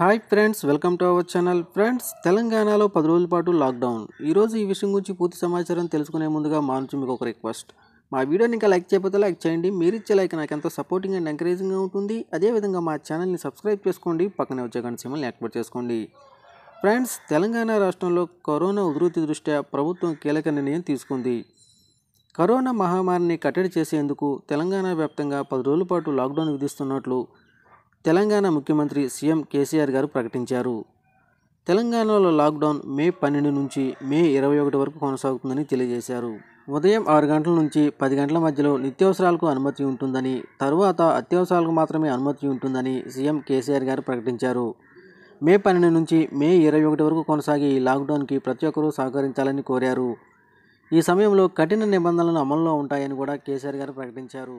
hi friends welcome to our channel friends తెలంగాణలో పది రోజుల పాటు లాక్డౌన్ ఈరోజు ఈ విషయం గురించి పూర్తి సమాచారం తెలుసుకునే ముందుగా మా నుంచి మీకు ఒక రిక్వెస్ట్ మా వీడియోని ఇంకా లైక్ చేయకపోతే లైక్ చేయండి మీరు ఇచ్చే లైక్ నాకు ఎంతో సపోర్టింగ్ అండ్ ఎంకరేజింగ్గా ఉంటుంది అదేవిధంగా మా ఛానల్ని సబ్స్క్రైబ్ చేసుకోండి పక్కనే వచ్చే గంట సిమ్మల్ని యాక్టివేట్ చేసుకోండి ఫ్రెండ్స్ తెలంగాణ రాష్ట్రంలో కరోనా ఉధృతి దృష్ట్యా ప్రభుత్వం కీలక నిర్ణయం తీసుకుంది కరోనా మహమ్మారిని కట్టడి చేసేందుకు తెలంగాణ వ్యాప్తంగా పది రోజుల పాటు లాక్డౌన్ విధిస్తున్నట్లు తెలంగాణ ముఖ్యమంత్రి సీఎం కేసీఆర్ గారు ప్రకటించారు తెలంగాణలో లాక్డౌన్ మే పన్నెండు నుంచి మే ఇరవై ఒకటి వరకు కొనసాగుతుందని తెలియజేశారు ఉదయం ఆరు గంటల నుంచి పది గంటల మధ్యలో నిత్యావసరాలకు అనుమతి ఉంటుందని తరువాత అత్యవసరాలకు మాత్రమే అనుమతి ఉంటుందని సీఎం కేసీఆర్ గారు ప్రకటించారు మే పన్నెండు నుంచి మే ఇరవై ఒకటి వరకు కొనసాగే ఈ లాక్డౌన్కి ప్రతి ఒక్కరూ సహకరించాలని కోరారు ఈ సమయంలో కఠిన నిబంధనలు అమల్లో ఉంటాయని కూడా కేసీఆర్ గారు ప్రకటించారు